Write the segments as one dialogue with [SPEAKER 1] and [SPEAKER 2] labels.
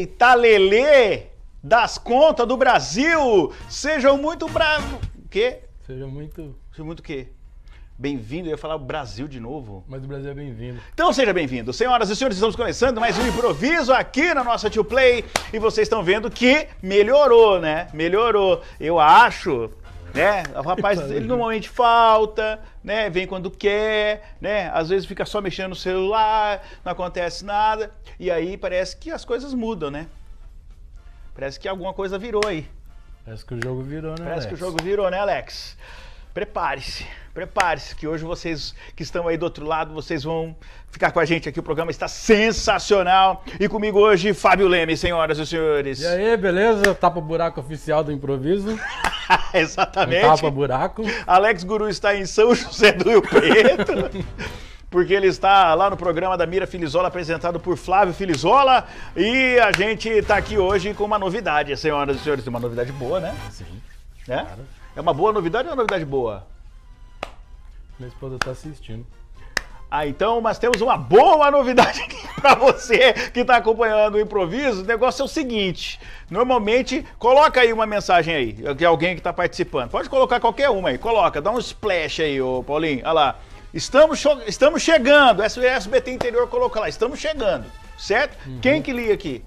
[SPEAKER 1] Eita, Lelê! Das contas do Brasil! Sejam muito bravos! O quê? Sejam muito. Sejam muito o quê? Bem-vindo, eu ia falar Brasil de novo. Mas o Brasil é bem-vindo. Então seja bem-vindo. Senhoras e senhores, estamos começando mais um improviso aqui na nossa Tio Play. E vocês estão vendo que melhorou, né? Melhorou. Eu acho, né? O rapaz, tá ele normalmente falta, né? Vem quando quer, né? Às vezes fica só mexendo no celular, não acontece nada. E aí parece que as coisas mudam, né? Parece que alguma coisa virou aí.
[SPEAKER 2] Parece que o jogo virou, né? Parece Alex? que o
[SPEAKER 1] jogo virou, né, Alex? Prepare-se, prepare-se, que hoje vocês que estão aí do outro lado, vocês vão ficar com a gente aqui. O programa está sensacional. E comigo hoje, Fábio Leme, senhoras e senhores. E aí, beleza? Tapa-buraco oficial do improviso. Exatamente. Um Tapa-buraco. Alex Guru está em São José do Rio Preto. porque ele está lá no programa da Mira Filizola, apresentado por Flávio Filizola. E a gente está aqui hoje com uma novidade, senhoras e senhores. Uma novidade boa, né? Sim. É? Claro. É uma boa novidade ou é uma novidade boa? Minha esposa tá assistindo. Ah, então, mas temos uma boa novidade para você que está acompanhando o improviso. O negócio é o seguinte: normalmente, coloca aí uma mensagem aí, de alguém que está participando. Pode colocar qualquer uma aí, coloca, dá um splash aí, ô Paulinho. Olha lá. Estamos, estamos chegando. SBT Interior coloca lá, estamos chegando. Certo? Uhum. Quem que liga aqui?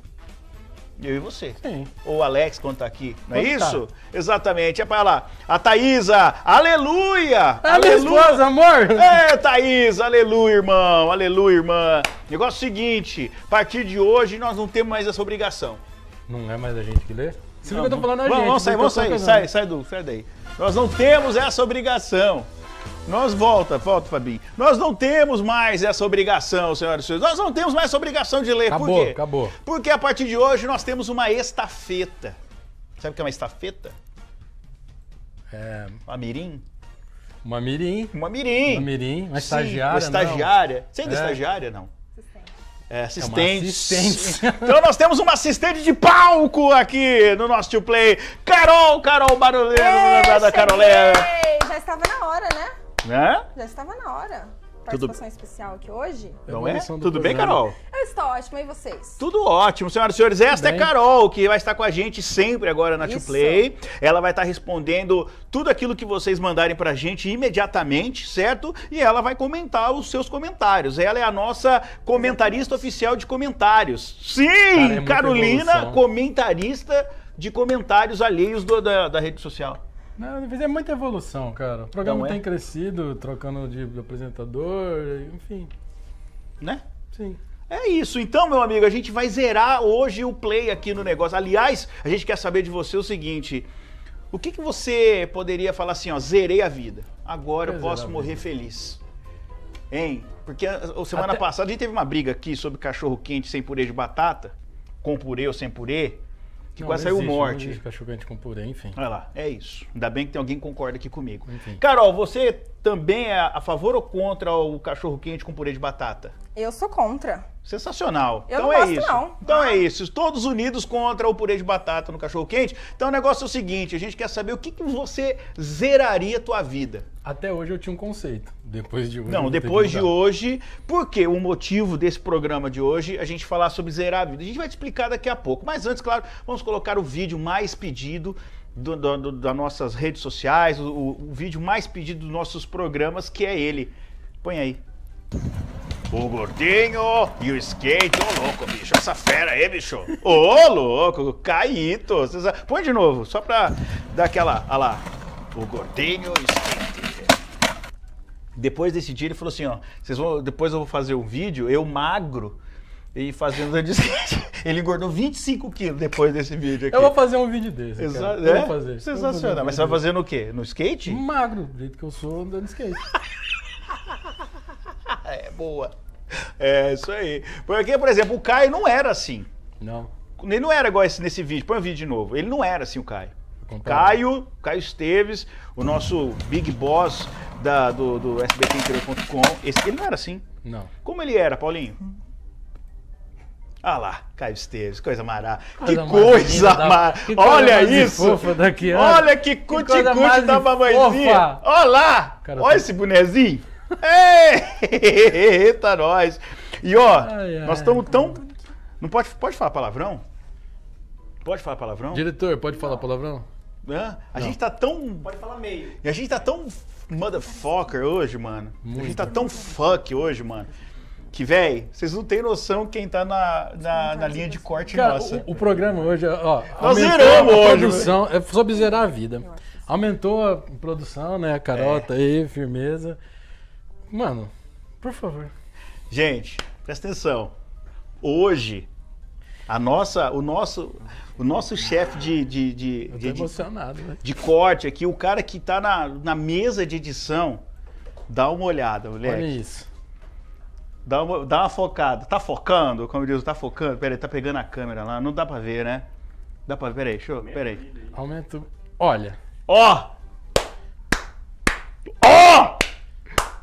[SPEAKER 1] Eu e você. Sim. Ou o Alex, quando tá aqui. Não é quando é isso? Tá. Exatamente. É para lá. A Thaísa, aleluia! É aleluia, esposa, amor! É, Thaís, aleluia, irmão, aleluia, irmã. Negócio seguinte, a partir de hoje nós não temos mais essa obrigação. Não é mais a gente que lê? não, não, falando a vamos, gente. Vamos sair, vamos sair, sai, sai, do, sai daí. Nós não temos essa obrigação. Nós volta, volta, Fabinho. Nós não temos mais essa obrigação, senhoras e senhores. Nós não temos mais essa obrigação de ler. Acabou, Por quê? Acabou. Porque a partir de hoje nós temos uma estafeta. Sabe o que é uma estafeta? É. Uma mirim?
[SPEAKER 2] Uma mirim. Uma mirim. Uma mirim, uma estagiária. Sim, uma estagiária. Não. Você ainda é, é estagiária,
[SPEAKER 1] não? É, É assistente. então nós temos uma assistente de palco aqui no nosso Tio Play. Carol, Carol Barulheiro, da Carolé.
[SPEAKER 3] Já estava na hora, né? Né? Já estava na hora participação Tudo... especial aqui hoje. É Não é? Tudo bem, Carol? Eu estou ótimo e vocês?
[SPEAKER 1] Tudo ótimo, senhoras e senhores. Esta é bem. é Carol, que vai estar com a gente sempre agora na To Play. Ela vai estar respondendo tudo aquilo que vocês mandarem pra gente imediatamente, certo? E ela vai comentar os seus comentários. Ela é a nossa comentarista oficial de comentários. Sim! Cara, é Carolina, evolução. comentarista de comentários alheios do, da, da rede social.
[SPEAKER 2] Não, né, é muita evolução, cara. O programa então é. tem é?
[SPEAKER 1] crescido, trocando de, de apresentador, enfim. Né? Sim. É isso, então, meu amigo, a gente vai zerar hoje o play aqui no negócio. Aliás, a gente quer saber de você o seguinte: o que, que você poderia falar assim, ó, zerei a vida. Agora eu, eu posso morrer feliz. Hein? Porque a, semana Até... passada a gente teve uma briga aqui sobre cachorro quente sem purê de batata, com purê ou sem purê que não, quase não saiu existe, morte. Não existe com purê, enfim. Olha lá, é isso. Ainda bem que tem alguém que concorda aqui comigo. Enfim. Carol, você também é a favor ou contra o cachorro quente com purê de batata?
[SPEAKER 3] Eu sou contra.
[SPEAKER 1] Sensacional. Eu então não é gosto, isso. Não. Então é ah. é isso. Todos unidos contra o purê de batata no cachorro quente. Então o negócio é o seguinte, a gente quer saber o que, que você zeraria a tua vida. Até hoje eu tinha um conceito.
[SPEAKER 2] Depois de hoje. Não, depois de
[SPEAKER 1] hoje, porque o motivo desse programa de hoje é a gente falar sobre zerar a vida. A gente vai te explicar daqui a pouco. Mas antes, claro, vamos colocar o vídeo mais pedido do, do, do, das nossas redes sociais, o, o, vídeo mais pedido dos nossos programas, que é ele. Põe aí. O gordinho e o skate, ô oh, louco, bicho, essa fera aí, bicho. Ô oh, louco, caíto. Põe de novo, só pra dar aquela. Olha ah lá. O gordinho e o skate. Depois desse dia ele falou assim: ó, vocês vão, depois eu vou fazer um vídeo, eu magro e fazendo disquete. Ele engordou 25 quilos depois desse vídeo aqui. É? Eu vou fazer um vídeo desse. Exa é? vou fazer. Sensacional. Vou fazer um Mas você vai fazer no quê? No skate?
[SPEAKER 2] Magro, do jeito que eu sou
[SPEAKER 1] andando skate. é boa. É, isso aí. Porque, por exemplo, o Caio não era assim. Não. Ele não era igual esse, nesse vídeo. Põe o um vídeo de novo. Ele não era assim, o Caio. Caio, Caio Esteves, o nosso big boss da, do, do SBT Ele não era assim. Não. Como ele era, Paulinho? Olha ah lá, Caio Esteves, coisa mará. Que coisa mará. Olha isso. Daqui, olha. olha que cuticute da mamãezinha. Olha lá. Cara, olha tá... esse bonezinho. Eita, tá nós. E ó, ai, ai. nós estamos tão... Não pode, pode falar palavrão? Pode falar palavrão? Diretor, pode falar palavrão? Hã? A Não. gente tá tão. Pode falar meio. E a gente tá tão motherfucker hoje, mano. Muito. A gente tá tão fuck hoje, mano. Que, véi, vocês não têm noção quem tá na, na, na linha de é. corte Cara, nossa.
[SPEAKER 2] O, o, programa hoje, ó. Nós zeramos a Produção, é sobre zerar a vida. Aumentou a produção, né? A carota é. aí, firmeza. Mano, por favor.
[SPEAKER 1] Gente, presta atenção. Hoje, a nossa, o nosso, o nosso chefe de, de, de, de, emocionado, de, né? de corte aqui, o cara que tá na, na mesa de edição, dá uma olhada, moleque. Olha isso. Dá uma, dá uma focada. Tá focando? Como diz, tá focando? Peraí, tá pegando a câmera lá. Não dá pra ver, né? Dá pra ver? Peraí, show. Eu... Peraí. Aumento. Olha. Ó! Ó!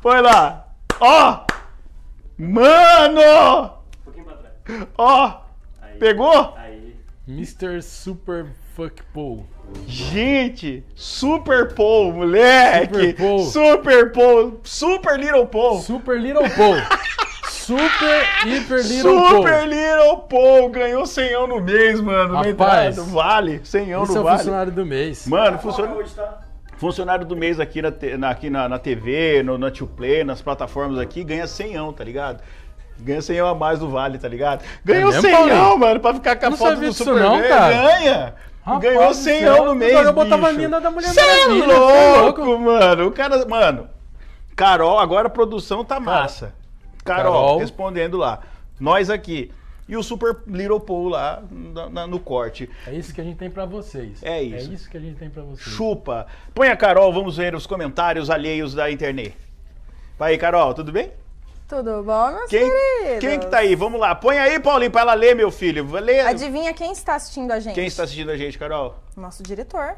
[SPEAKER 1] Foi lá! Ó! Mano! Um pouquinho
[SPEAKER 2] pra trás. Ó! Aí. Pegou? Aí. Mr. Super Fuck Paul. Gente, Super Paul, moleque! Super Paul! Super Paul! Super Little Paul! Super Little Paul! Super Hiper Little Super Paul. Super
[SPEAKER 1] Little Paul ganhou 100 no mês, mano. Rapaz, entrada, vale, 100 no vale. Isso é o funcionário do mês. Mano, funcionário tá? funcionário do mês aqui na, na, aqui na, na TV, no, na Tio Play, nas plataformas aqui, ganha 100, tá ligado? Ganha 100 a mais do Vale, tá ligado? Ganhou é mano, pra ficar com a não foto do superman não, cara. Ganha!
[SPEAKER 2] Rapaz, ganhou 100 no mês, Eu botava a mina da Mulher Você é, é louco,
[SPEAKER 1] mano. O cara, mano... Carol, agora a produção tá massa. Cara, Carol, Carol, respondendo lá. Nós aqui. E o Super Little Paul lá na, na, no corte. É isso que a gente tem para vocês. É, é isso. É isso que a gente tem para vocês. Chupa. Põe a Carol, vamos ver os comentários alheios da internet. Vai aí, Carol, tudo bem?
[SPEAKER 3] Tudo bom, meus quem, queridos? Quem que
[SPEAKER 1] tá aí? Vamos lá. Põe aí, Paulinho, pra ela ler, meu filho. Lê.
[SPEAKER 3] Adivinha quem está assistindo a gente? Quem
[SPEAKER 1] está assistindo a gente, Carol?
[SPEAKER 3] Nosso diretor.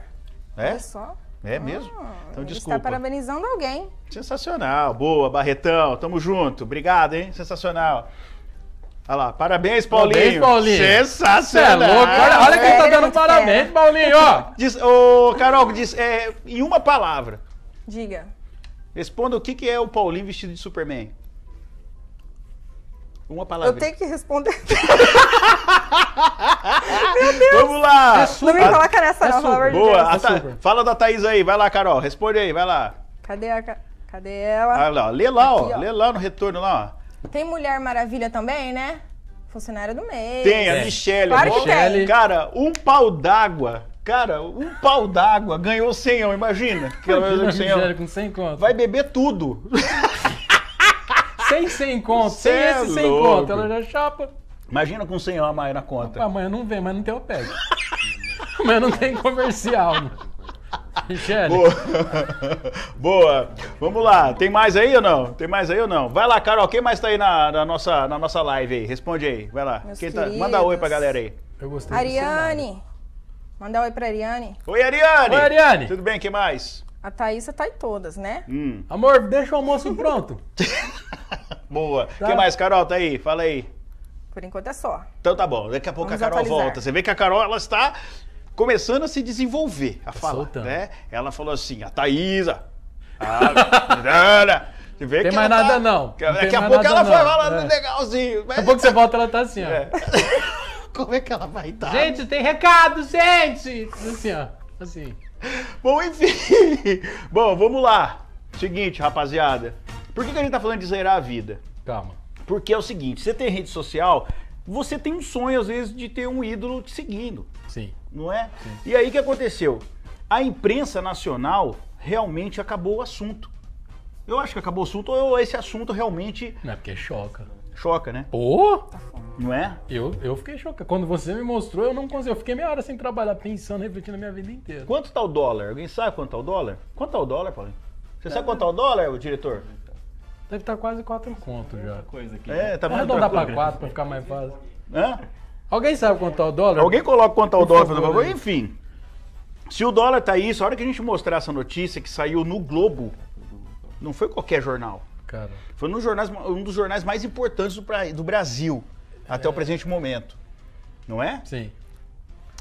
[SPEAKER 3] É? Olha só. É ah, mesmo? então, desculpa. Está parabenizando alguém.
[SPEAKER 1] Sensacional. Boa, Barretão. Tamo junto. Obrigado, hein? Sensacional. Olha lá, parabéns, Paulinho. Parabéns, Paulinho. Sensacional. é louco. Olha, olha quem tá dando parabéns, Paulinho, ó. Diz, Carol, diz, é, em uma palavra. Diga. Responda o que, que é o Paulinho vestido de Superman. Uma palavra. Eu tenho
[SPEAKER 3] que responder.
[SPEAKER 1] Meu Deus. Vamos lá. É super. não me coloca nessa, é não, super. De Boa. É Fala da Thaís aí. Vai lá, Carol. Responde aí, vai lá.
[SPEAKER 3] Cadê a... Cadê ela? Ah, lá. Lê lá, Aqui, ó. ó. Lê
[SPEAKER 1] lá no retorno lá,
[SPEAKER 3] Tem Mulher Maravilha também, né? Funcionária do mês. Tem, a é. Michelle. Claro que Michele. tem.
[SPEAKER 1] Cara, um pau d'água Cara, um pau d'água ganhou 100, imagina. imagina que ela vai 100, 100 Vai beber tudo. Sem sem conto, Cê sem é esse sem louco. conto. Ela já chapa. Imagina com 100 a mais na conta. Opa, amanhã não vem, mas não tem pego mas não tem comercial. Michele. Boa. Boa. Vamos lá. Tem mais aí ou não? Tem mais aí ou não? Vai lá, Carol. Quem mais tá aí na, na nossa, na nossa live aí? Responde aí. Vai lá. Tá... Manda oi pra galera aí. Eu gostei Ariane.
[SPEAKER 3] Manda oi pra Ariane.
[SPEAKER 1] Oi, Ariane. Oi, Ariane. Tudo bem? Quem mais?
[SPEAKER 3] A Thaísa tá em todas, né?
[SPEAKER 1] Hum. Amor, deixa o almoço pronto. Boa. O tá. que mais, Carol? Tá aí? Fala aí.
[SPEAKER 3] Por enquanto é só.
[SPEAKER 1] Então tá bom. Daqui a pouco Vamos a Carol atualizar. volta. Você vê que a Carol, ela está começando a se desenvolver, a tá falar, Soltando. né? Ela falou assim, a Thaísa, ah, a tem que mais tá nada tá... não. não. Daqui a pouco ela vai falar é. legalzinho. Mas... Daqui a
[SPEAKER 2] pouco você volta, ela tá assim, ó. É.
[SPEAKER 1] Como é que ela vai estar? Tá? Gente, tem recado, gente!
[SPEAKER 2] Assim, ó. Assim.
[SPEAKER 1] Bom, enfim. Bom, vamos lá. Seguinte, rapaziada. Por que, que a gente tá falando de zerar a vida? Calma. Porque é o seguinte, você tem rede social, você tem um sonho, às vezes, de ter um ídolo te seguindo. Sim. Não é? Sim. E aí o que aconteceu? A imprensa nacional realmente acabou o assunto. Eu acho que acabou o assunto, ou esse assunto realmente. Não, é porque choca. Choca, né? Pô!
[SPEAKER 2] não é? Eu, eu fiquei chocado. Quando você me mostrou, eu não consegui. Eu fiquei meia hora sem trabalhar, pensando,
[SPEAKER 1] refletindo a minha vida inteira. Quanto tá o dólar? Alguém sabe quanto tá o dólar? Quanto tá o dólar, Paulinho? Você é. sabe quanto tá o dólar, diretor? Deve estar tá quase 4 conto já. Coisa aqui, é, né? tá mais dá para 4
[SPEAKER 2] para ficar mais fácil.
[SPEAKER 1] Hã? Alguém sabe quanto é o dólar? Alguém coloca quanto é o dólar, favor. Enfim, se o dólar tá isso, a hora que a gente mostrar essa notícia que saiu no Globo, não foi qualquer jornal. Cara. Foi um dos jornais, um dos jornais mais importantes do, do Brasil é. até o é. presente momento. Não é? Sim.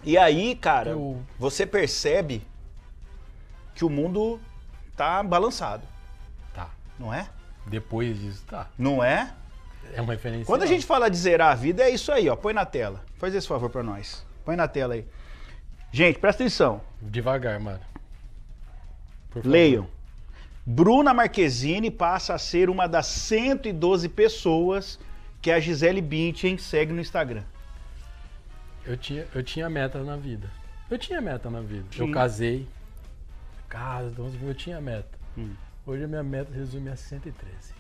[SPEAKER 1] E aí, cara, Eu... você percebe que o mundo tá balançado. Tá. Não é?
[SPEAKER 2] Depois disso, tá. Não é? É uma referência. Quando a gente
[SPEAKER 1] fala de zerar a vida, é isso aí, ó. Põe na tela. Faz esse favor para nós. Põe na tela aí. Gente, presta atenção. Devagar, mano. Leiam. Bruna Marquezine passa a ser uma das 112 pessoas que a Gisele Bündchen segue no Instagram.
[SPEAKER 2] Eu tinha, eu tinha meta na vida. Eu tinha meta na vida. Sim. Eu casei. Casa, então, eu tinha meta. Hum. Hoje a minha meta resume a é 113.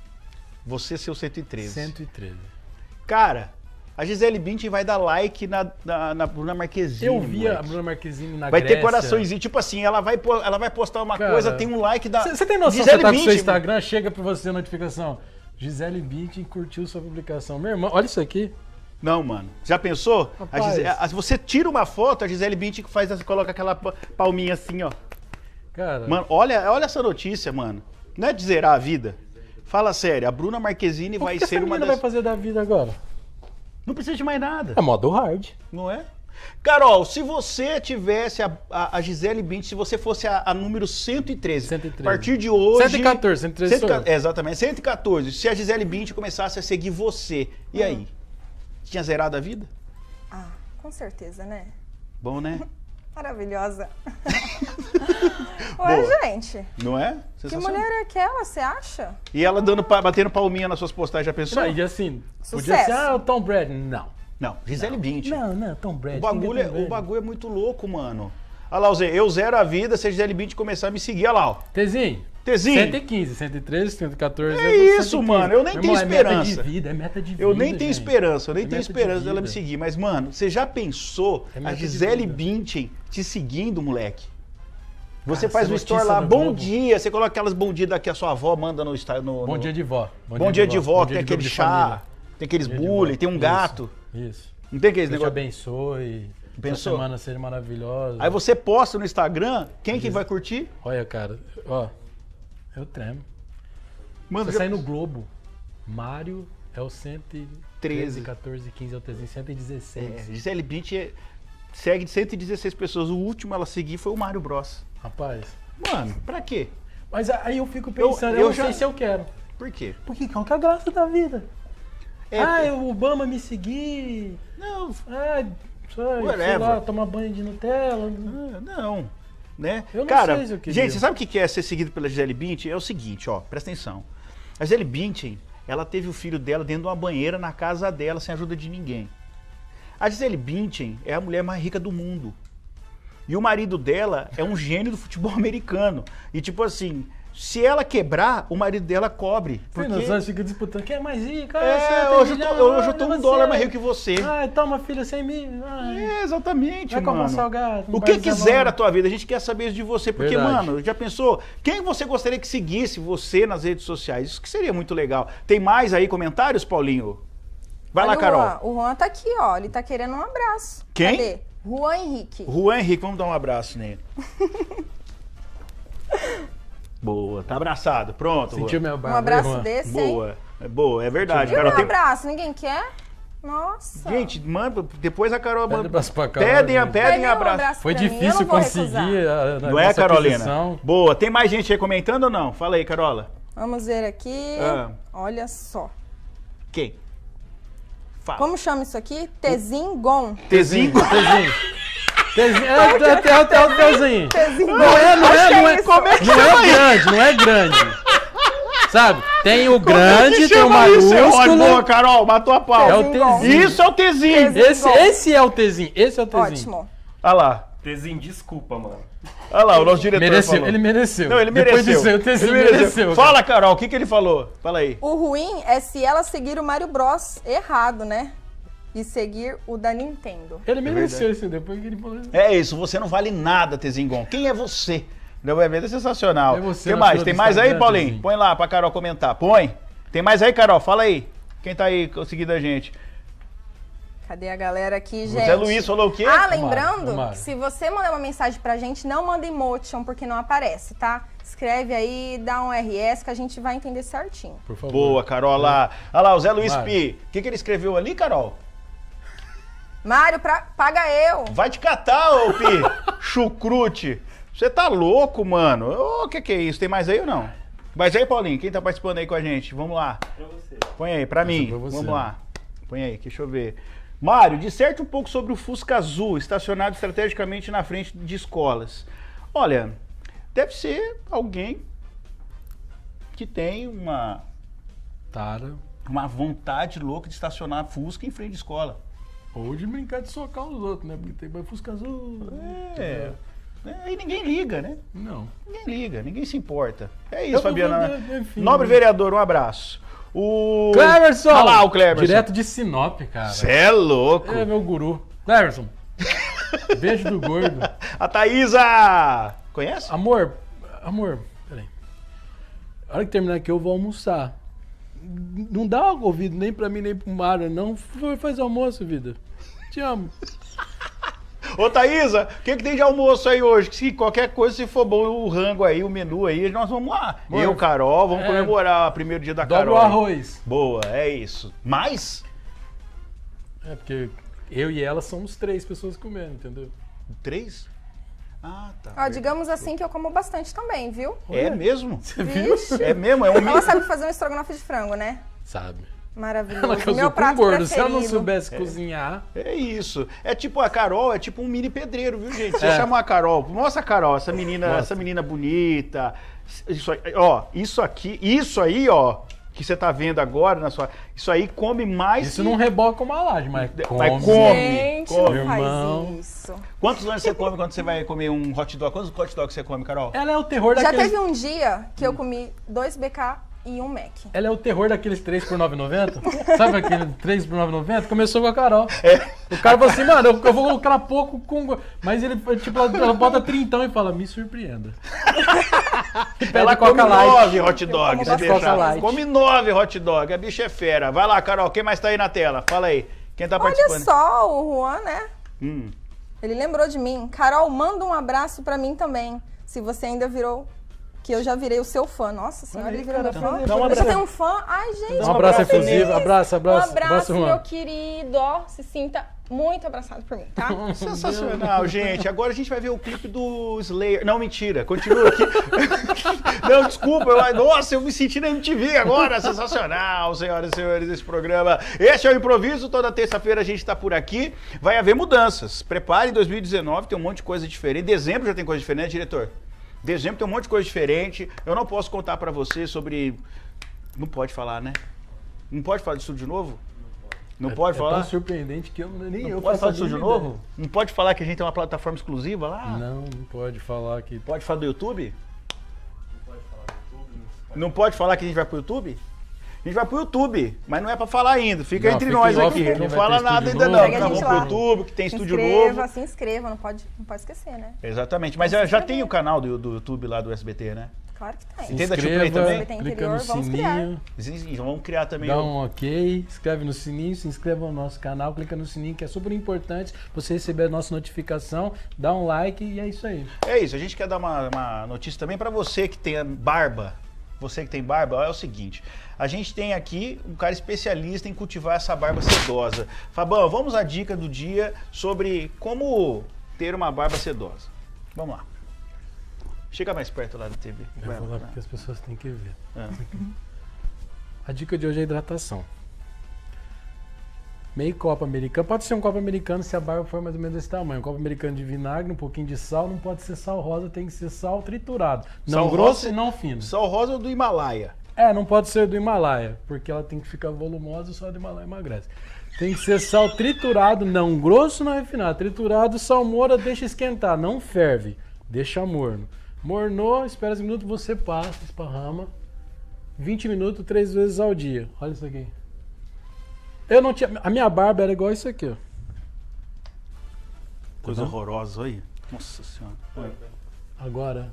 [SPEAKER 1] Você seu 113.
[SPEAKER 2] 113.
[SPEAKER 1] Cara, a Gisele Bündchen vai dar like na, na, na Bruna Marquezine. Eu vi moleque. a Bruna Marquezine na Vai Grécia. ter coraçãozinho. Tipo assim, ela vai, ela vai postar uma Cara, coisa, tem um like da. Você tem noção Gisele você tá Bündchen, seu Instagram,
[SPEAKER 2] chega pra você a notificação. Gisele Bündchen curtiu sua publicação. Meu irmão, olha isso
[SPEAKER 1] aqui. Não, mano. Já pensou? Gisele, a, você tira uma foto, a Gisele Bündchen faz, coloca aquela palminha assim, ó. Cara. Mano, olha, olha essa notícia, mano. Não é de zerar a vida. Fala sério, a Bruna Marquezine vai que ser uma das... vai fazer da vida agora? Não precisa de mais nada. É
[SPEAKER 2] modo hard.
[SPEAKER 1] Não é? Carol, se você tivesse a, a, a Gisele Bint, se você fosse a, a número 113, 113, a partir de hoje... 114, 113 114, Exatamente, 114. Se a Gisele Bint começasse a seguir você, e hum. aí? Tinha zerado a vida?
[SPEAKER 3] Ah, com certeza, né?
[SPEAKER 1] Bom, né?
[SPEAKER 3] Maravilhosa. Ué, gente.
[SPEAKER 1] Não é? Que mulher
[SPEAKER 3] é aquela, você acha?
[SPEAKER 1] E ela dando, batendo palminha nas suas postagens, já pensou? Não, e assim, podia Sucesso. ser, ah, o Tom Brady. Não. Não, Gisele Bint? Não, não, Tom Brady. O bagulho, é, o bagulho é muito louco, mano. Olha lá, Zé, eu zero a vida se a Gisele Bint começar a me seguir, olha lá, ó. Tezinho, Tezinho. 115, 113, 114. É isso, 115. mano. Eu nem tenho esperança. É meta de
[SPEAKER 2] vida, é meta de vida. Eu nem tenho
[SPEAKER 1] gente. esperança, eu nem é tenho esperança de dela me seguir. Mas, mano, você já pensou é a Gisele Bündchen te seguindo, moleque? Você Cara, ah, faz um story lá, bom Globo. dia. Você coloca aquelas bom dia que a sua avó manda no. no, Bom dia de vó. Bom, bom dia, de vó, que tem aquele chá, tem aqueles bullying, tem um isso, gato. Isso.
[SPEAKER 2] Não tem aqueles negócios. Deus te abençoe. Pensou? A semana seja maravilhosa. Aí
[SPEAKER 1] você posta no Instagram, quem que vai curtir? Olha, cara, ó, eu tremo. Mano, Você já... sai no Globo.
[SPEAKER 2] Mario é o 113,
[SPEAKER 1] 14, 15, é o 116. É, Gisele Bündchen é, segue 116 pessoas. O último ela seguir foi o Mario Bros. Rapaz. Mano, pra quê? Mas aí eu fico pensando, eu, eu, eu já... sei se eu
[SPEAKER 2] quero. Por quê?
[SPEAKER 1] Porque qual que é a graça da vida? É, ah, é. o Obama
[SPEAKER 2] me seguir. Não. Ah, sei lá, tomar banho de Nutella. Ah,
[SPEAKER 1] não. não né? Eu não Cara, sei se eu queria. Gente, você sabe o que é ser seguido pela Gisele Bündchen? É o seguinte, ó, presta atenção. A Gisele Bündchen, ela teve o filho dela dentro de uma banheira na casa dela, sem ajuda de ninguém. A Gisele Bündchen é a mulher mais rica do mundo. E o marido dela é um gênio do futebol americano. E tipo assim, se ela quebrar, o marido dela cobre. Porque... Sim, nós fica disputando. disputando. Quer mais
[SPEAKER 2] rico? é, hoje, milhão, eu, hoje eu tô um dólar mais rico que você. Ah, toma, filha, sem mim. Ai. É, exatamente, Vai mano. Salgado, o que quiser a
[SPEAKER 1] tua vida, a gente quer saber isso de você. Porque, Verdade. mano, já pensou? Quem você gostaria que seguisse você nas redes sociais? Isso que seria muito legal. Tem mais aí comentários, Paulinho? Vai Olha lá, Carol. O Juan,
[SPEAKER 3] o Juan tá aqui, ó. Ele tá querendo um abraço. Quem? Cadê? Juan Henrique.
[SPEAKER 1] Juan Henrique, vamos dar um abraço nele. Boa, tá abraçado, pronto. Sentiu boa. meu Um abraço desse, Boa, hein? boa, é, é verdade. Sentiu cara, um tem...
[SPEAKER 3] abraço, ninguém quer? Nossa.
[SPEAKER 1] Gente, manda, depois a Carol manda. Pedem, né? pedem abraço. Pra Foi difícil conseguir. A, a não é, Carolina? Aquisição. Boa. Tem mais gente aí comentando ou não? Fala aí, Carola.
[SPEAKER 3] Vamos ver aqui. Ah. Olha só.
[SPEAKER 1] Quem? Fala. Como
[SPEAKER 3] chama isso aqui? Tezingon. Tezingon. Tezingon.
[SPEAKER 2] Tezinho, é, é, tem até o pezinho. Não é, não é, não é. é, é não é grande, não é grande. Sabe? Tem o grande, tem o maiúsculo. Boa,
[SPEAKER 1] Carol, matou a pau. É o tezinho. Isso é o tezinho. Esse, esse
[SPEAKER 2] é o tezinho. Esse é o tezinho. Ótimo. Olha lá. Tezinho,
[SPEAKER 1] desculpa, mano. Olha lá, o nosso diretor mereceu, falou. Ele mereceu, Não, ele mereceu. Depois disso, o Tezinho mereceu. mereceu. Fala, Carol, o que, que ele falou? Fala aí.
[SPEAKER 3] O ruim é se ela seguir o Mario Bros errado, né? e seguir o da Nintendo. Ele mereceu é isso depois que ele falou.
[SPEAKER 1] É isso, você não vale nada, Tezingon. Quem é você? Meu evento é sensacional. É você, que mais? Tem mais aí, Paulinho? Põe lá pra Carol comentar. Põe. Tem mais aí, Carol? Fala aí. Quem tá aí conseguindo a gente?
[SPEAKER 3] Cadê a galera aqui, gente? José Luiz falou o quê? Ah, lembrando, se você mandar uma mensagem pra gente, não manda emotion, porque não aparece, tá? Escreve aí, dá um RS que a gente vai entender certinho.
[SPEAKER 1] Por favor. Boa, Carol. Olha lá, olha lá o Zé Luiz Pi. O que, que ele escreveu ali, Carol?
[SPEAKER 3] Mário, pra... paga eu.
[SPEAKER 1] Vai te catar, ô Pi. Chucrute. Você tá louco, mano. O que que é isso? Tem mais aí ou não? Mas aí, Paulinho, quem tá participando aí com a gente? Vamos lá. Pra você. Põe aí, pra Essa mim. Pra Vamos lá. Põe aí, deixa eu ver. Mário, disserte um pouco sobre o Fusca Azul, estacionado estrategicamente na frente de escolas. Olha, deve ser alguém que tem uma... Tara. Uma vontade louca de estacionar Fusca em frente de escola. Ou de brincar de socar os outros, né? Porque tem vai fusca azul. É. Aí é, ninguém liga, né? Não. Ninguém liga, ninguém se importa. É isso, Fabiana. Nobre né? vereador, um abraço. O. Cleverson! Olha lá o Cleverson. Direto
[SPEAKER 2] de Sinop, cara. Você é louco. É meu guru. Cleverson. Beijo do gordo. A Thaísa! Conhece? Amor, amor, peraí. A hora que terminar aqui, eu vou almoçar. Não dá ouvido nem pra mim nem pro Mário, não.
[SPEAKER 1] Faz almoço, vida. Te amo. Ô, Thaísa, o que, que tem de almoço aí hoje? Se qualquer coisa, se for bom o rango aí, o menu aí, nós vamos lá. e Eu, Carol, vamos é. comemorar o primeiro dia da Dobra Carol. o arroz. Boa, é isso. Mais?
[SPEAKER 2] É, porque eu e ela somos três pessoas comendo, entendeu? Três?
[SPEAKER 3] Ah, tá. Ó, digamos assim que eu como bastante também, viu? É mesmo? Você viu? É mesmo? É um Ela sabe fazer um estrogonofe de frango, né? Sabe. Maravilhoso. Ela casou Meu com um prato Se ela não soubesse é.
[SPEAKER 1] cozinhar. É isso. É tipo a Carol, é tipo um mini pedreiro, viu, gente? Você É. chama a Carol, mostra a Carol, essa menina, essa menina bonita. Isso aí, ó, isso aqui, isso aí, ó que você está vendo agora na sua. Isso aí come mais. Isso que... não reboca uma laje, mas come. Mas come. Gente, come. Não irmão. faz isso. Quantos anos você come quando você vai comer um hot dog? Quantos hot dogs você come, Carol? Ela
[SPEAKER 3] é o terror daqueles... Já teve um dia que eu hum. comi dois BK e um Mac.
[SPEAKER 2] Ela é o terror daqueles 3 por 9,90? Sabe aquele 3 por 9,90? Começou com a Carol. É. O cara falou assim, mano, eu, vou colocar pouco com... Mas ele, tipo, ela, ela bota trintão e fala, me surpreenda. ela come nove hot dogs. Se deixar.
[SPEAKER 1] Come nove hot dogs, A bicha é fera. Vai lá, Carol. Quem mais tá aí na tela? Fala aí. Quem tá participando? Olha
[SPEAKER 3] só, o Juan, né? Hum. Ele lembrou de mim. Carol, manda um abraço para mim também. Se você ainda virou que eu já virei o seu fã. Nossa senhora, ele virou meu fã. Dá um abraço. um fã. Ai, gente. um abraço efusivo. Abraço, abraço. Um abraço, meu querido. Se sinta muito abraçado por mim, tá? Sensacional, gente.
[SPEAKER 1] Agora a gente vai ver o clipe do Slayer. Não, mentira. Continua aqui. Não, desculpa. Eu... Nossa, eu me senti na MTV agora. Sensacional, senhoras e senhores, esse programa. Este é o Improviso. Toda terça-feira a gente está por aqui. Vai haver mudanças. Prepare 2019, tem um monte de coisa diferente. Dezembro já tem coisa diferente, né, diretor? Dezembro tem um monte de coisa diferente. Eu não posso contar para você sobre. Não pode falar, né? Não pode falar disso de novo? Não é, pode é falar? É tão surpreendente que eu nem não eu posso falar disso de novo? Não pode falar que a gente tem uma plataforma exclusiva lá? Não, não pode falar que. Pode falar do YouTube? Não pode falar do YouTube. Não pode, não pode falar que a gente vai pro YouTube? A gente vai pro YouTube, mas não é pra falar ainda. Fica não, entre nós aqui. Não, não fala nada ainda novo. não. Pega vamos pro YouTube, que tem se estúdio inscreva,
[SPEAKER 3] novo. Se inscreva, não pode, não pode esquecer, né?
[SPEAKER 1] Exatamente. Mas já tem o canal do, do YouTube lá do SBT, né? Claro que tem. Se tem também? Clica interior, no vamos sininho. Criar. Vamos criar também. Dá um
[SPEAKER 2] ok, escreve no sininho, se inscreva no nosso canal, clica no sininho que é super importante você receber a nossa notificação, dá um like e é
[SPEAKER 1] isso aí. É isso, a gente quer dar uma, uma notícia também para você que tem barba você que tem barba, é o seguinte. A gente tem aqui um cara especialista em cultivar essa barba sedosa. Fabão, vamos à dica do dia sobre como ter uma barba sedosa. Vamos lá. Chega mais perto lá da TV. Vai falar
[SPEAKER 2] porque as pessoas têm que ver. Ah. A dica de hoje é hidratação meio copo americano. Pode ser um copo americano se a barba for mais ou menos desse tamanho. Um copo americano de vinagre, um pouquinho de sal. Não pode ser sal rosa, tem que ser sal triturado. Não sal grosso rosa, e não fino. Sal rosa ou é do Himalaia? É, não pode ser do Himalaia, porque ela tem que ficar volumosa só do Himalaia emagrece. Tem que ser sal triturado, não grosso, não refinado. Triturado, sal moura, deixa esquentar, não ferve, deixa morno. Mornou, espera uns minutos, você passa, esparrama. 20 minutos, três vezes ao dia. Olha isso aqui. Eu não tinha. A minha barba era igual isso aqui, ó.
[SPEAKER 1] Coisa tá horrorosa aí. Nossa senhora. Agora,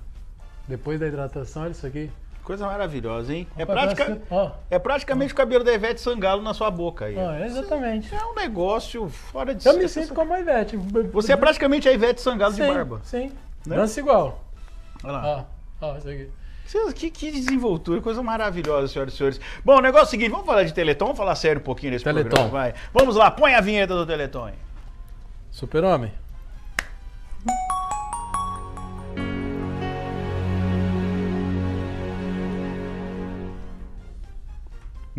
[SPEAKER 1] depois da hidratação, olha isso aqui. Coisa maravilhosa, hein? É Opa, é, oh. é praticamente oh. o cabelo da Ivete Sangalo na sua boca aí. Oh, exatamente. É um negócio fora de Eu me sinto como a Ivete. Você é praticamente a Ivete Sangalo sim, de barba. Sim. Né? Dança igual. Olha lá. Ó, isso aqui. Que, que desenvoltura, coisa maravilhosa, senhoras e senhores. Bom, o negócio é o seguinte, vamos falar de Teleton, vamos falar sério um pouquinho nesse Teleton. programa, vai. Vamos lá, põe a vinheta do Teleton. Super-Homem.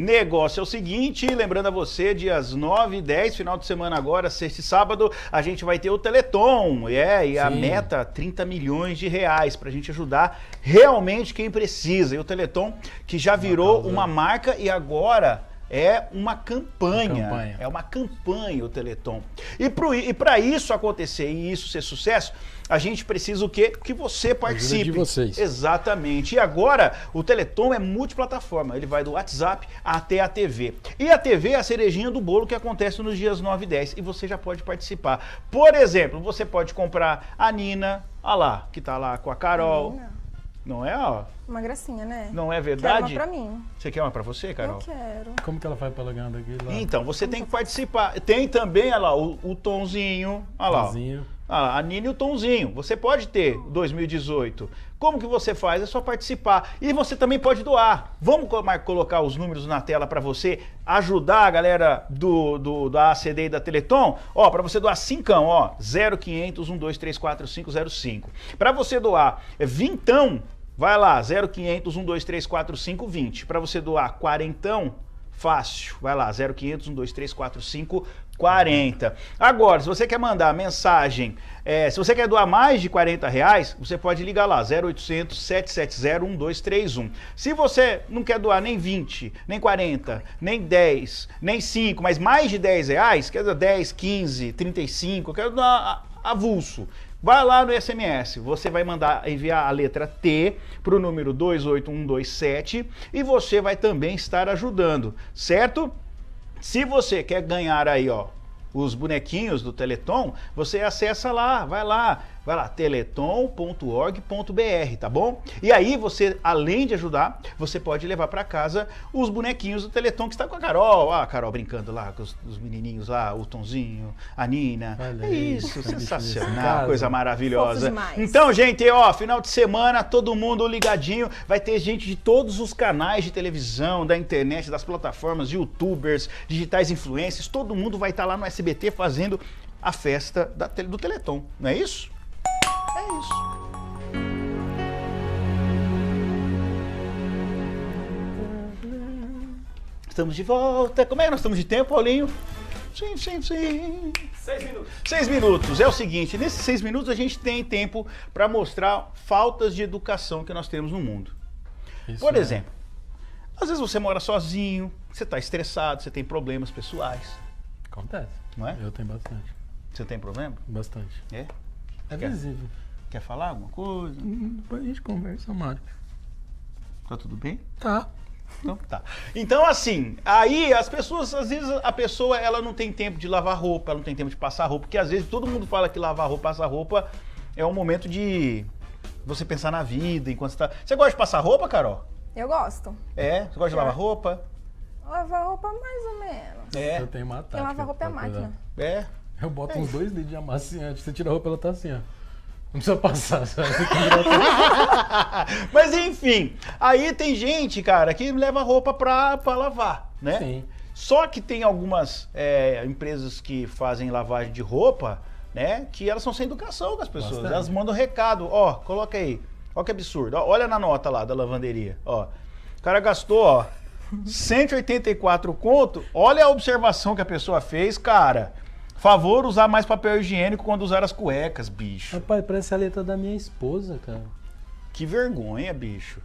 [SPEAKER 1] Negócio é o seguinte, lembrando a você, dias 9 e 10, final de semana agora, sexta e sábado, a gente vai ter o Teleton, é, e Sim. a meta 30 milhões de reais pra gente ajudar realmente quem precisa. E o Teleton que já virou uma marca e agora é uma campanha, uma campanha. É uma campanha o Teleton. E para isso acontecer e isso ser sucesso, a gente precisa o quê? Que você participe. De vocês. Exatamente. E agora o Teleton é multiplataforma. Ele vai do WhatsApp até a TV. E a TV é a cerejinha do bolo que acontece nos dias 9 e 10 e você já pode participar. Por exemplo, você pode comprar a Nina, olha lá, que tá lá com a Carol. Nina. Não é, ó?
[SPEAKER 3] Uma gracinha, né? Não
[SPEAKER 1] é verdade? Quero uma pra mim. Você quer uma pra você, Carol? Eu quero. Como que ela faz pra ela ganhar daqui lá? Então, você Como tem que participar. Tem também, olha lá, o, o Tonzinho. Olha lá. Tonzinho. Ó. Ah, a Nina e o Tonzinho. Você pode ter 2018. Como que você faz? É só participar. E você também pode doar. Vamos colocar os números na tela para você ajudar a galera do, do da ACD e da Teleton. Ó, para você doar 5, ó, 0500 1234505. Para você doar vintão, vai lá, 0500 1234520. Para você doar quarentão, Fácil. Vai lá, 0500 123 45 40. Agora, se você quer mandar mensagem, é, se você quer doar mais de 40 reais, você pode ligar lá, 0800 770 1231. Se você não quer doar nem 20, nem 40, nem 10, nem 5, mas mais de 10 reais, quer dizer, 10, 15, 35, eu quero doar avulso. Vai lá no SMS, você vai mandar enviar a letra T para o número 28127 e você vai também estar ajudando, certo? Se você quer ganhar aí, ó, os bonequinhos do Teleton, você acessa lá, vai lá, vai lá, teleton.org.br, tá bom? E aí você, além de ajudar, você pode levar para casa os bonequinhos do Teleton que está com a Carol. Ah, a Carol brincando lá com os, os menininhos lá, o Tonzinho, a Nina. Valeu, é isso, sensacional, coisa maravilhosa. Então, gente, ó, final de semana, todo mundo ligadinho. Vai ter gente de todos os canais de televisão, da internet, das plataformas, youtubers, digitais influencers, todo mundo vai estar tá lá no SBT fazendo a festa da, do Teleton, não é isso? É isso. Estamos de volta. Como é que nós estamos de tempo, Paulinho? Sim, sim, sim. Seis minutos. Seis minutos. É o seguinte, nesses seis minutos a gente tem tempo para mostrar faltas de educação que nós temos no mundo. Isso Por é. exemplo, às vezes você mora sozinho, você está estressado, você tem problemas pessoais. Acontece. Não é? Eu tenho bastante. Você tem problema? Bastante. É? É quer, visível. Quer falar alguma coisa? Uhum, depois a gente conversa, Mário. Tá tudo bem? Tá. Então tá. Então assim, aí as pessoas, às vezes a pessoa ela não tem tempo de lavar roupa, ela não tem tempo de passar roupa, porque às vezes todo mundo fala que lavar roupa, passar roupa é um momento de você pensar na vida enquanto está. Você, tá. você gosta de passar roupa, Carol?
[SPEAKER 3] Eu gosto.
[SPEAKER 1] É? Você gosta é. de lavar roupa?
[SPEAKER 3] Lavar roupa mais ou menos. É. Eu tenho uma tática. Eu lavo roupa é máquina.
[SPEAKER 2] É. Eu boto é uns dois dedos de amaciante, você tira a roupa, ela tá assim, ó. Não precisa passar,
[SPEAKER 1] sabe? Mas enfim, aí tem gente, cara, que leva roupa pra, pra lavar, né? Sim. Só que tem algumas é, empresas que fazem lavagem de roupa, né? Que elas são sem educação com as pessoas. Bastante. Elas mandam recado, ó, coloca aí. Olha que absurdo. Ó, olha na nota lá da lavanderia, ó. O cara gastou, ó, 184 conto. Olha a observação que a pessoa fez, cara. Favor usar mais papel higiênico quando usar as cuecas, bicho. Rapaz, parece a letra da minha esposa, cara. Que vergonha, bicho.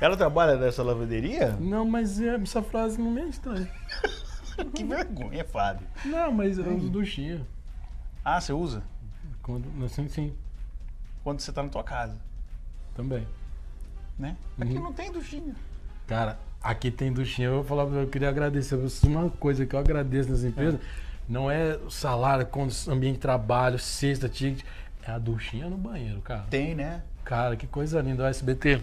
[SPEAKER 1] Ela trabalha nessa lavanderia?
[SPEAKER 2] Não, mas é, essa frase não me é estranha. que vergonha, Fábio. Não, mas eu hum. uso duchinha. Ah, você usa? Quando, sim, sim. Quando você tá na tua casa. Também.
[SPEAKER 1] Né? Uhum. Aqui uhum. não tem duchinha.
[SPEAKER 2] Cara, aqui tem duchinha. Eu vou falar eu queria agradecer. Uma coisa que eu agradeço nessa empresa. É não é salário, condição, ambiente de trabalho, sexta ticket. É a duchinha no banheiro, cara. Tem, né? Cara, que coisa linda. O SBT.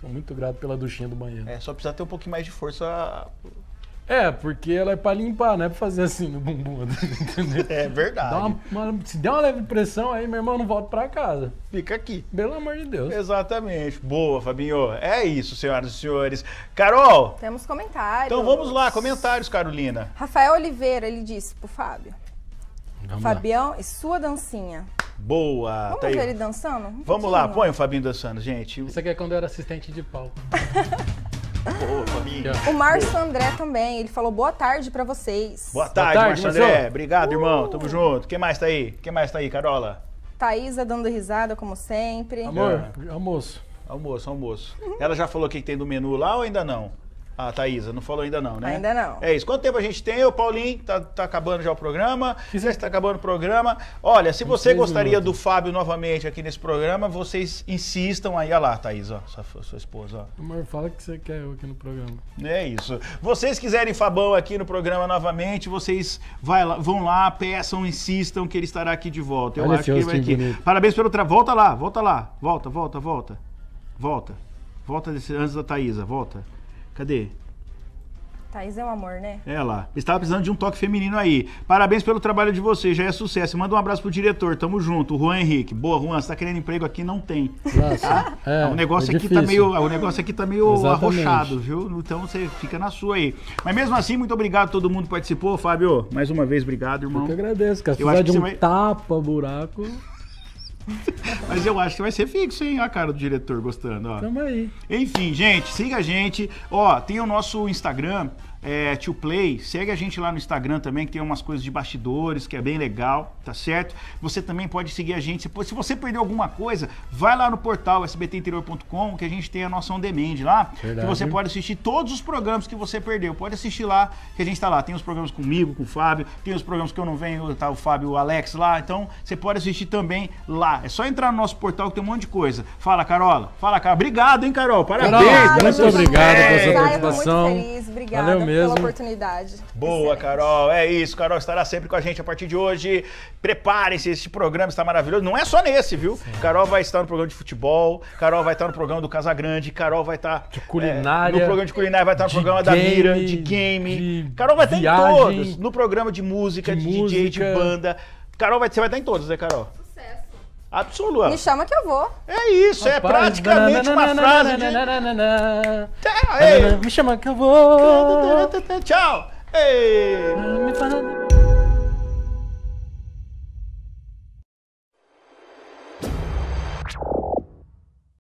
[SPEAKER 2] Sou muito grato pela duchinha do banheiro. É, só precisa ter um pouquinho mais de força é, porque ela é pra limpar, não é pra fazer assim no bumbum, entendeu? É verdade. Dá uma, uma, se der uma leve pressão, aí meu irmão não volta pra
[SPEAKER 1] casa. Fica aqui. Pelo amor de Deus. Exatamente. Boa, Fabinho. É isso, senhoras e senhores. Carol!
[SPEAKER 3] Temos comentários. Então vamos lá,
[SPEAKER 1] comentários, Carolina.
[SPEAKER 3] Rafael Oliveira, ele disse pro Fábio.
[SPEAKER 1] Vamos Fabião
[SPEAKER 3] lá. e sua dancinha.
[SPEAKER 1] Boa! Vamos tá ver aí. ele
[SPEAKER 3] dançando? Um Vamos lá, põe
[SPEAKER 1] o Fabinho dançando, gente. Isso aqui é quando eu era assistente de palco. Boa. O Márcio
[SPEAKER 3] André também, ele falou boa tarde pra vocês. Boa tarde, tarde Márcio André.
[SPEAKER 1] Obrigado, irmão. Tamo uh! junto. Quem mais tá aí? Quem mais tá aí, Carola?
[SPEAKER 3] Thaísa dando risada, como sempre. Amor,
[SPEAKER 1] é. almoço. Almoço, almoço. Ela já falou o que tem do menu lá ou ainda não? A ah, Thaisa, não falou ainda não, né? Ainda não. É isso. Quanto tempo a gente tem? O Paulinho, tá, tá acabando já o programa. Já está acabando o programa. Olha, se você gostaria minutos. do Fábio novamente aqui nesse programa, vocês insistam aí. Olha lá, Thaisa, ó, sua, sua esposa.
[SPEAKER 2] Ó. Amor, fala que você quer aqui no programa.
[SPEAKER 1] É isso. Vocês quiserem Fabão aqui no programa novamente, vocês lá, vão lá, peçam, insistam que ele estará aqui de volta. Eu Olha acho que ele vai aqui. Bonito. Parabéns pelo trabalho. Volta lá, volta lá. Volta, volta, volta. Volta. Volta desse... antes da Thaisa, volta. Cadê?
[SPEAKER 3] Thaís é um amor, né?
[SPEAKER 1] É lá. Estava precisando de um toque feminino aí. Parabéns pelo trabalho de vocês, já é sucesso. Manda um abraço pro diretor, tamo junto. Juan Henrique. Boa, Juan, você tá querendo emprego aqui? Não tem. Nossa, tá? é, ah, o negócio é aqui tá meio, O negócio aqui tá meio Exatamente. arrochado, viu? Então você fica na sua aí. Mas mesmo assim, muito obrigado a todo mundo que participou. Fábio, mais uma vez, obrigado, irmão. Eu que agradeço, cara. Eu acho que de um vai...
[SPEAKER 2] tapa-buraco...
[SPEAKER 1] Mas eu acho que vai ser fixo, hein? A cara do diretor gostando, ó. Tamo aí. Enfim, gente, siga a gente. Ó, tem o nosso Instagram, é, to Play, segue a gente lá no Instagram também, que tem umas coisas de bastidores, que é bem legal, tá certo? Você também pode seguir a gente. Se você perdeu alguma coisa, vai lá no portal sbtinterior.com, que a gente tem a nossa on demand lá, Verdade. que você pode assistir todos os programas que você perdeu. Pode assistir lá, que a gente tá lá. Tem os programas comigo, com o Fábio, tem os programas que eu não venho, tá o Fábio, o Alex lá. Então, você pode assistir também lá. É só entrar no nosso portal que tem um monte de coisa. Fala, Carola. Fala, Carol. Obrigado, hein, Carol? Parabéns. Carol, muito obrigado pela sua é, participação. Muito feliz. Obrigada. Valeu, mesmo. pela
[SPEAKER 3] oportunidade. Boa, Excelente. Carol.
[SPEAKER 1] É isso. Carol estará sempre com a gente a partir de hoje. Preparem-se, esse programa está maravilhoso. Não é só nesse, viu? Sim. Carol vai estar no programa de futebol, Carol vai estar no programa do Casagrande, Carol vai estar. De culinária. É, no programa de culinária, vai estar no programa game, da Mira, de game. De Carol vai estar viagem, em todos. No programa de música, de, de música. DJ, de banda. Carol, vai, você vai estar em todos, né, Carol? Absoluta.
[SPEAKER 3] Me chama que eu vou. É isso, é Rapaz, é praticamente uma frase
[SPEAKER 1] Me chama que eu vou. Tchau. Ei.